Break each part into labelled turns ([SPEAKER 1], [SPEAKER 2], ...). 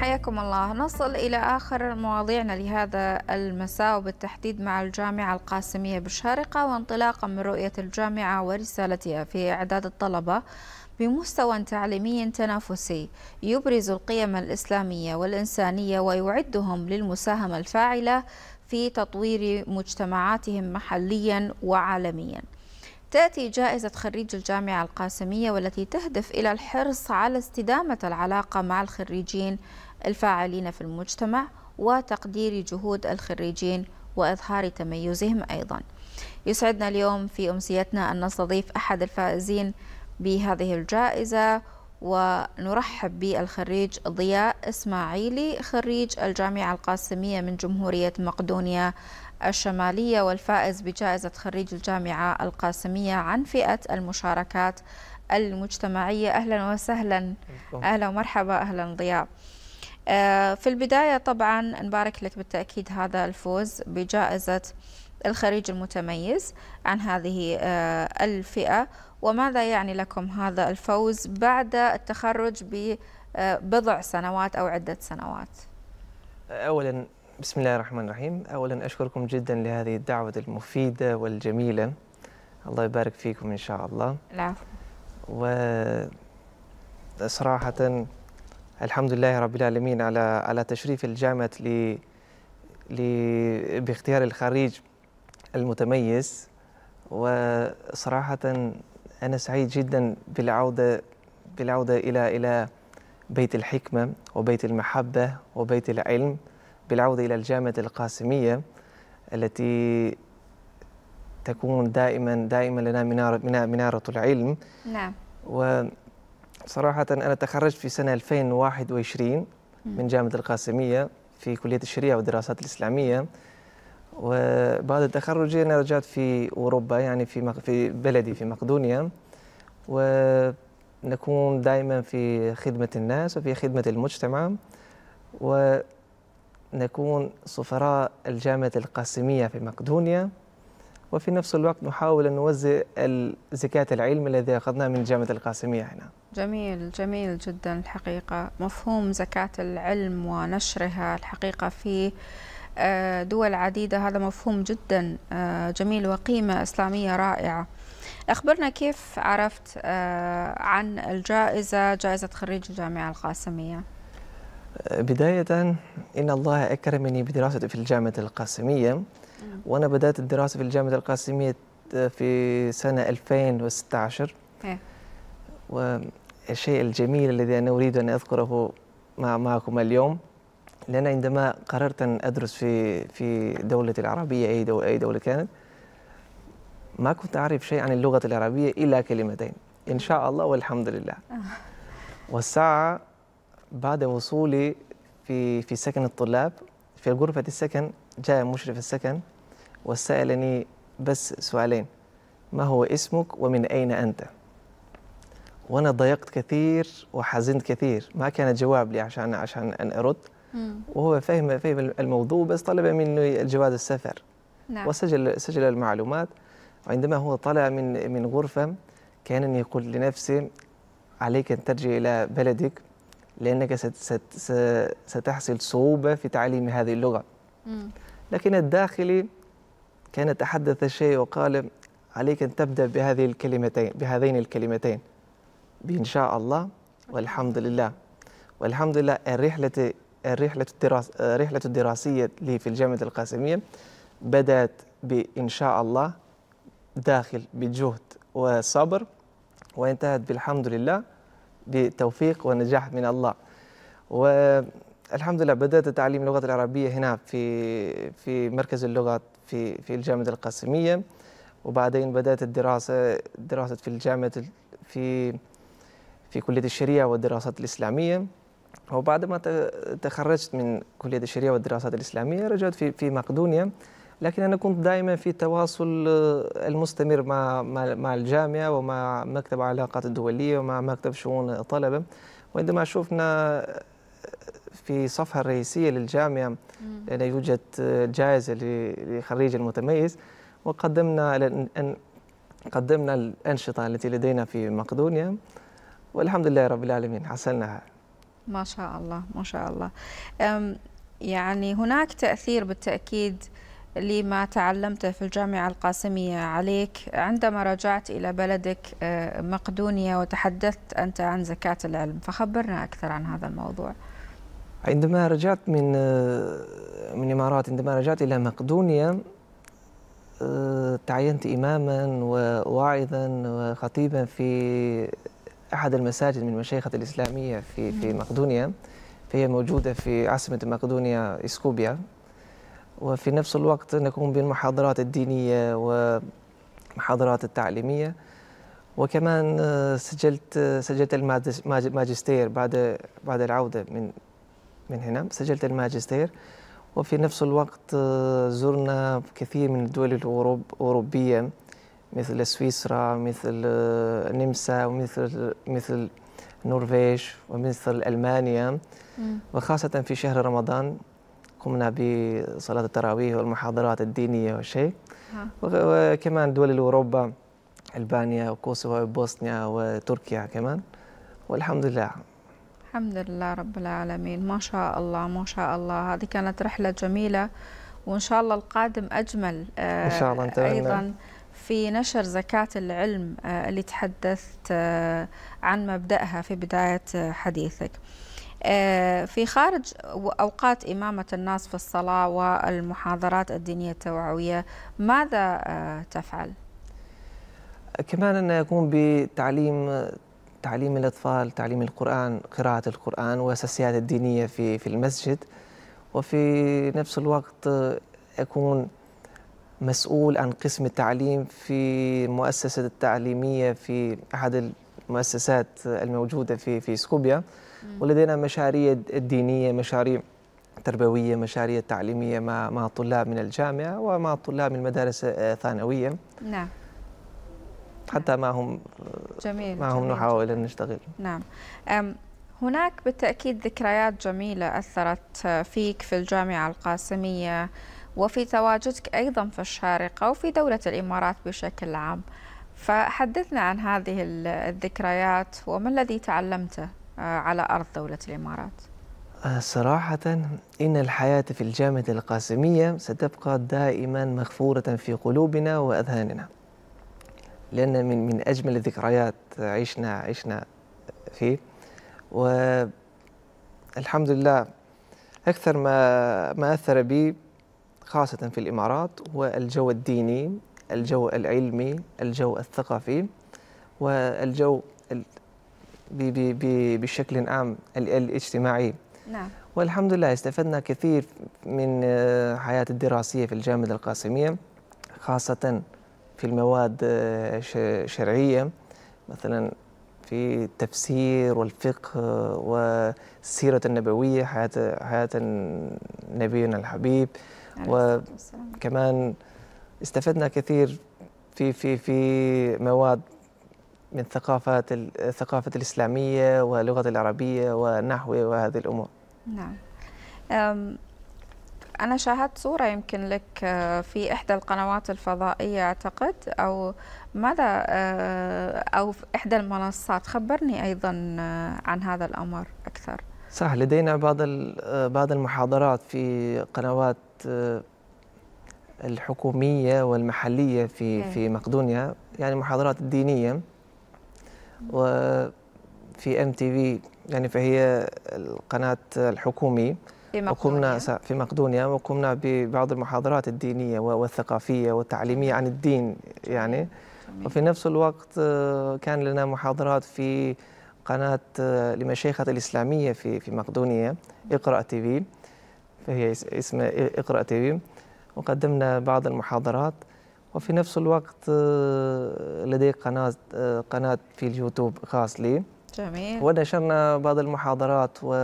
[SPEAKER 1] حياكم الله نصل إلى آخر مواضيعنا لهذا المساء وبالتحديد مع الجامعة القاسمية بالشارقة وانطلاقا من رؤية الجامعة ورسالتها في إعداد الطلبة بمستوى تعليمي تنافسي يبرز القيم الإسلامية والإنسانية ويعدهم للمساهمة الفاعلة في تطوير مجتمعاتهم محليا وعالميا تأتي جائزة خريج الجامعة القاسمية والتي تهدف إلى الحرص على استدامة العلاقة مع الخريجين الفاعلين في المجتمع وتقدير جهود الخريجين وإظهار تميزهم أيضا يسعدنا اليوم في أمسيتنا أن نستضيف أحد الفائزين بهذه الجائزة ونرحب بالخريج ضياء إسماعيلي خريج الجامعة القاسمية من جمهورية مقدونيا الشمالية والفائز بجائزة خريج الجامعة القاسمية عن فئة المشاركات المجتمعية أهلا وسهلا أهلا ومرحبا أهلا ضياء آه، في البداية طبعا نبارك لك بالتأكيد هذا الفوز بجائزة الخريج المتميز عن هذه آه، الفئة وماذا يعني لكم هذا الفوز بعد التخرج ببضع آه، سنوات أو عدة سنوات
[SPEAKER 2] أولا بسم الله الرحمن الرحيم أولا أشكركم جدا لهذه الدعوة المفيدة والجميلة الله يبارك فيكم إن شاء الله العفو وصراحة الحمد لله رب العالمين على على تشريف الجامعة ل باختيار الخريج المتميز وصراحة أنا سعيد جدا بالعودة بالعودة إلى إلى بيت الحكمة وبيت المحبة وبيت العلم بالعودة إلى الجامعة القاسمية التي تكون دائما دائما لنا منارة منارة العلم نعم صراحة أنا تخرجت في سنة 2021 من جامعة القاسمية في كلية الشريعة والدراسات الإسلامية وبعد التخرج أنا رجعت في أوروبا يعني في في بلدي في مقدونيا ونكون دائما في خدمة الناس وفي خدمة المجتمع ونكون سفراء الجامعة القاسمية في مقدونيا وفي نفس الوقت نحاول أن نوزع زكاة العلم الذي أخذناه من جامعة القاسمية هنا
[SPEAKER 1] جميل جميل جدا الحقيقة مفهوم زكاة العلم ونشرها الحقيقة في آه، دول عديدة هذا مفهوم جدا آه، جميل وقيمة إسلامية رائعة أخبرنا كيف عرفت آه، عن الجائزة جائزة خريج الجامعة القاسمية
[SPEAKER 2] بداية إن الله أكرمني بدراستي في الجامعة القاسمية وأنا بدأت الدراسة في الجامعة القاسمية في سنة 2016 إيه. الشيء الجميل الذي أنا أريد أن أذكره مع معكم اليوم لأن عندما قررت أن أدرس في في دولة العربية أي دولة, أي دولة كانت ما كنت أعرف شيء عن اللغة العربية إلا كلمتين إن شاء الله والحمد لله والساعة بعد وصولي في في سكن الطلاب في غرفة السكن جاء مشرف السكن وسألني بس سؤالين ما هو اسمك ومن أين أنت؟ وانا ضيقت كثير وحزنت كثير ما كان جواب لي عشان عشان ان ارد وهو فهم فهم الموضوع بس طلب منه جواز السفر نعم. وسجل سجل المعلومات وعندما هو طلع من من غرفه كانني يقول لنفسي عليك ان ترجع الى بلدك لانك ست ست ستحصل صعوبه في تعليم هذه اللغه مم. لكن الداخلي كان تحدث شيء وقال عليك ان تبدا بهذه الكلمتين بهذين الكلمتين بإن شاء الله والحمد لله والحمد لله الرحلة الرحلة الدراس رحلة الدراسية لي في الجامعة القاسمية بدأت بإن شاء الله داخل بجهد وصبر وانتهت بالحمد لله بتوفيق ونجاح من الله والحمد لله بدأت تعليم اللغة العربية هنا في في مركز اللغات في في الجامعة القاسمية وبعدين بدأت الدراسة دراسة في الجامعة في في كلية الشريعة والدراسات الإسلامية وبعد ما تخرجت من كلية الشريعة والدراسات الإسلامية رجعت في في مقدونيا لكن أنا كنت دائما في تواصل آه، المستمر مع مع الجامعة ومع مكتب العلاقات الدولية ومع مكتب شؤون الطلبة وعندما شفنا آه، في الصفحة الرئيسية للجامعة لأن يوجد آه، جائزة لخريج المتميز وقدمنا قدمنا الأنشطة التي لدينا في مقدونيا والحمد لله رب العالمين حصلناها
[SPEAKER 1] ما شاء الله ما شاء الله يعني هناك تأثير بالتأكيد لما تعلمته في الجامعة القاسمية عليك عندما رجعت إلى بلدك مقدونيا وتحدثت أنت عن زكاة العلم فخبرنا أكثر عن هذا الموضوع
[SPEAKER 2] عندما رجعت من من الإمارات عندما رجعت إلى مقدونيا تعينت إماما وواعظا وخطيبا في أحد المساجد من مشايخة الإسلامية في في مقدونيا فهي موجودة في عاصمة مقدونيا إسكوبيا وفي نفس الوقت نقوم بالمحاضرات الدينية ومحاضرات التعليمية وكمان آه، سجلت آه، سجلت الماجستير بعد بعد العودة من من هنا سجلت الماجستير وفي نفس الوقت آه، زرنا كثير من الدول الأوروبية مثل سويسرا مثل النمسا آه، ومثل مثل النرويج ومثل المانيا وخاصه في شهر رمضان قمنا بصلاه التراويح والمحاضرات الدينيه وشيء وكمان دول اوروبا البانيا وكوسوفا وبوسنيا وتركيا كمان والحمد لله
[SPEAKER 1] الحمد لله رب العالمين ما شاء الله ما شاء الله هذه كانت رحله جميله وان شاء الله القادم اجمل آه، ان شاء الله ايضا في نشر زكاة العلم آه، اللي تحدثت آه، عن مبدأها في بداية آه، حديثك في خارج أوقات إمامة الناس في الصلاة والمحاضرات الدينية التوعوية ماذا تفعل؟
[SPEAKER 2] كمان أن يقوم بتعليم تعليم الأطفال تعليم القرآن قراءة القرآن وأساسيات الدينية في في المسجد وفي نفس الوقت يكون مسؤول عن قسم التعليم في مؤسسة التعليمية في أحد المؤسسات الموجودة في في سكوبيا ولدينا مشاريع دينية مشاريع تربوية مشاريع تعليمية مع مع طلاب من الجامعة ومع طلاب من المدارس الثانوية آه، نعم حتى معهم نعم.
[SPEAKER 1] جميل معهم جميل نحاول أن نشتغل نعم هناك بالتأكيد ذكريات جميلة أثرت آه، فيك في الجامعة القاسمية وفي تواجدك أيضا في الشارقة وفي دولة الإمارات بشكل عام فحدثنا عن هذه الذكريات وما الذي تعلمته آه، على أرض دولة الإمارات
[SPEAKER 2] آه، صراحة إن الحياة في الجامعة القاسمية ستبقى دائما مغفورة في قلوبنا وأذهاننا لأن من من أجمل الذكريات عشنا عشنا فيه والحمد لله أكثر ما ما أثر بي خاصة في الإمارات هو الجو الديني الجو العلمي الجو الثقافي والجو بشكل عام الاجتماعي نعم والحمد لله استفدنا كثير من آه، حياة الدراسية في الجامعة القاسمية خاصة في المواد الشرعية آه، مثلا في التفسير والفقه والسيرة النبوية حياة حياة نبينا الحبيب وكمان استفدنا كثير في في في مواد من ثقافات الثقافة الإسلامية ولغة العربية ونحو وهذه الأمور.
[SPEAKER 1] نعم. أنا شاهدت صورة يمكن لك آه، في إحدى القنوات الفضائية أعتقد أو ماذا آه، أو في إحدى المنصات خبرني أيضا آه، عن هذا الأمر أكثر
[SPEAKER 2] صح لدينا بعض بعض المحاضرات في قنوات الحكومية والمحلية في إيه. في مقدونيا يعني محاضرات دينية وفي ام تي في يعني فهي القناة الحكومي في وقمنا في مقدونيا وقمنا ببعض المحاضرات الدينية والثقافية والتعليمية عن الدين يعني وفي نفس الوقت آه، كان لنا محاضرات في قناة آه، لمشيخة الإسلامية في في مقدونيا اقرأ تي في فهي اسم اقرأ تي في وقدمنا بعض المحاضرات وفي نفس الوقت آه، لدي قناة قناة في اليوتيوب خاص لي جميل ونشرنا بعض المحاضرات و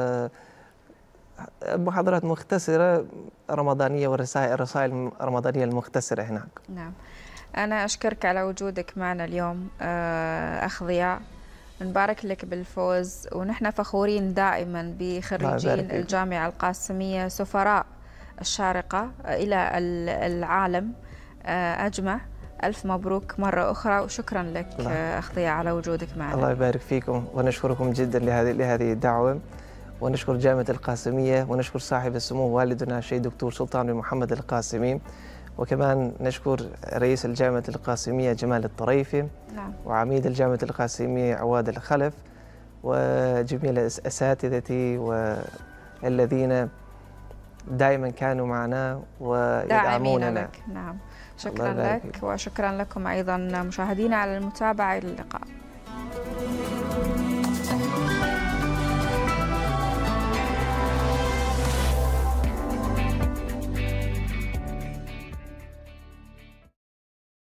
[SPEAKER 2] محاضرات مختصرة رمضانية والرسائل الرسائل الرمضانية المختصرة هناك
[SPEAKER 1] نعم أنا أشكرك على وجودك معنا اليوم آه، أخ ضياء نبارك لك بالفوز ونحن فخورين دائما بخريجين الجامعة القاسمية سفراء الشارقة إلى العالم آه، أجمع ألف مبروك مرة أخرى وشكرا لك نعم. آه، أخ ضياء على وجودك معنا الله
[SPEAKER 2] يبارك فيكم ونشكركم جدا لهذه لهذه الدعوة ونشكر جامعة القاسمية ونشكر صاحب السمو والدنا الشيخ دكتور سلطان بن محمد القاسمي وكمان نشكر رئيس الجامعة القاسمية جمال الطريفي نعم. وعميد الجامعة القاسمية عواد الخلف وجميع أساتذتي والذين دائما كانوا معنا ويدعموننا لك.
[SPEAKER 1] نعم شكرا لك وشكرا لكم أيضا مشاهدينا على المتابعة إلى اللقاء